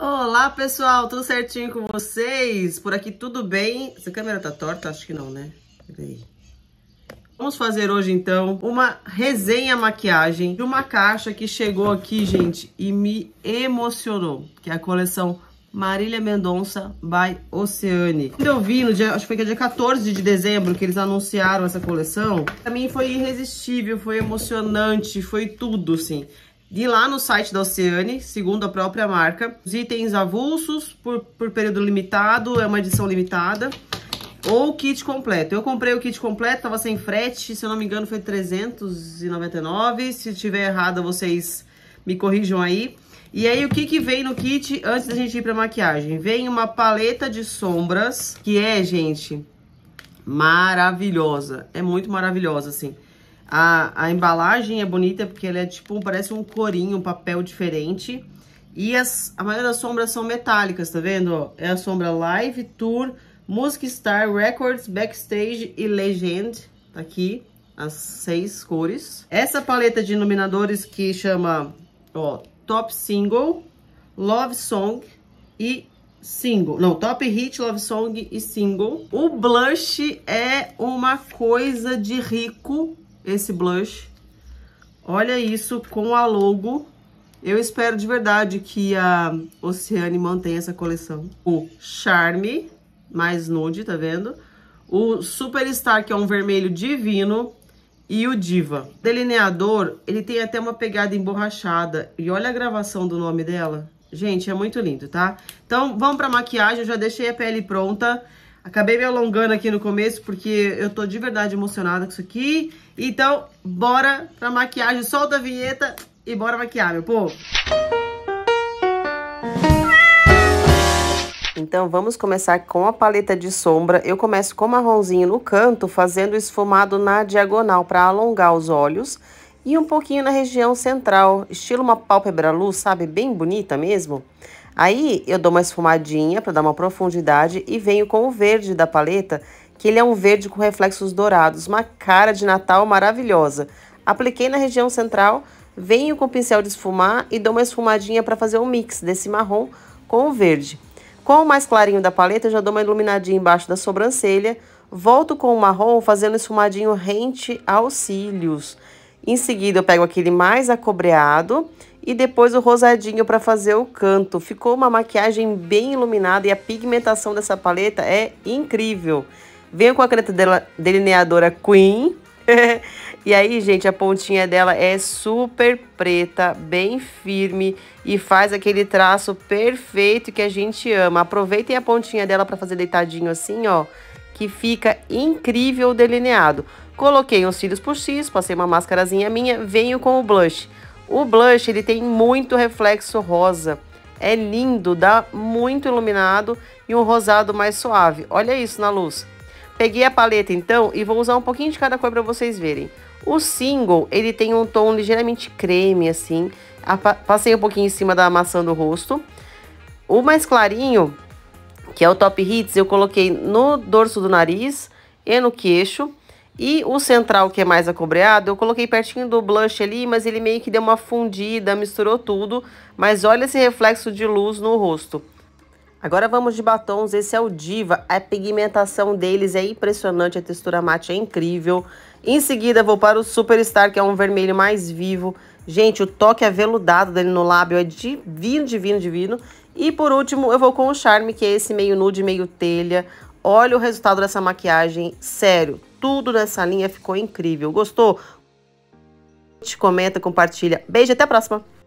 Olá, pessoal, tudo certinho com vocês? Por aqui tudo bem? Essa câmera tá torta? Acho que não, né? Peraí. Vamos fazer hoje, então, uma resenha maquiagem de uma caixa que chegou aqui, gente, e me emocionou, que é a coleção Marília Mendonça by Oceane. Quando eu vi, no dia, acho que foi é dia 14 de dezembro, que eles anunciaram essa coleção, pra mim foi irresistível, foi emocionante, foi tudo, assim de lá no site da Oceane, segundo a própria marca. Os itens avulsos por, por período limitado, é uma edição limitada. Ou kit completo. Eu comprei o kit completo, tava sem frete, se eu não me engano foi 399. Se tiver errado, vocês me corrijam aí. E aí, o que que vem no kit antes da gente ir pra maquiagem? Vem uma paleta de sombras, que é, gente, maravilhosa. É muito maravilhosa, assim. A, a embalagem é bonita porque ela é tipo, parece um corinho, um papel diferente. E as, a maioria das sombras são metálicas, tá vendo? É a sombra Live, Tour, Music Star, Records, Backstage e Legend. Tá aqui as seis cores. Essa paleta de iluminadores que chama, ó, Top Single, Love Song e Single. Não, Top Hit, Love Song e Single. O blush é uma coisa de rico, esse blush. Olha isso com a logo. Eu espero de verdade que a Oceane mantenha essa coleção. O Charme, mais nude, tá vendo? O Superstar, que é um vermelho divino. E o Diva. O delineador, ele tem até uma pegada emborrachada. E olha a gravação do nome dela. Gente, é muito lindo, tá? Então, vamos pra maquiagem. Eu já deixei a pele pronta. Acabei me alongando aqui no começo porque eu tô de verdade emocionada com isso aqui. Então, bora pra maquiagem. Solta a vinheta e bora maquiar, meu povo. Então, vamos começar com a paleta de sombra. Eu começo com marronzinho no canto, fazendo esfumado na diagonal para alongar os olhos e um pouquinho na região central, estilo uma pálpebra luz, sabe? Bem bonita mesmo. Aí eu dou uma esfumadinha para dar uma profundidade e venho com o verde da paleta, que ele é um verde com reflexos dourados, uma cara de Natal maravilhosa. Apliquei na região central, venho com o pincel de esfumar e dou uma esfumadinha para fazer um mix desse marrom com o verde. Com o mais clarinho da paleta, eu já dou uma iluminadinha embaixo da sobrancelha, volto com o marrom fazendo esfumadinho rente aos cílios. Em seguida, eu pego aquele mais acobreado e depois o rosadinho para fazer o canto. Ficou uma maquiagem bem iluminada e a pigmentação dessa paleta é incrível. Venho com a caneta dela, delineadora Queen. e aí, gente, a pontinha dela é super preta, bem firme e faz aquele traço perfeito que a gente ama. Aproveitem a pontinha dela para fazer deitadinho assim, ó, que fica incrível o delineado. Coloquei uns cílios por X, passei uma máscarazinha minha, venho com o blush. O blush, ele tem muito reflexo rosa. É lindo, dá muito iluminado e um rosado mais suave. Olha isso na luz. Peguei a paleta então e vou usar um pouquinho de cada cor para vocês verem. O single, ele tem um tom ligeiramente creme, assim. Passei um pouquinho em cima da maçã do rosto. O mais clarinho, que é o Top Hits, eu coloquei no dorso do nariz e no queixo. E o central, que é mais acobreado, eu coloquei pertinho do blush ali, mas ele meio que deu uma fundida, misturou tudo. Mas olha esse reflexo de luz no rosto. Agora vamos de batons, esse é o Diva, a pigmentação deles é impressionante, a textura mate é incrível. Em seguida vou para o Superstar, que é um vermelho mais vivo. Gente, o toque aveludado dele no lábio é divino, divino, divino. E por último eu vou com o Charme, que é esse meio nude, meio telha. Olha o resultado dessa maquiagem, sério. Tudo nessa linha ficou incrível. Gostou? Te comenta, compartilha. Beijo, até a próxima!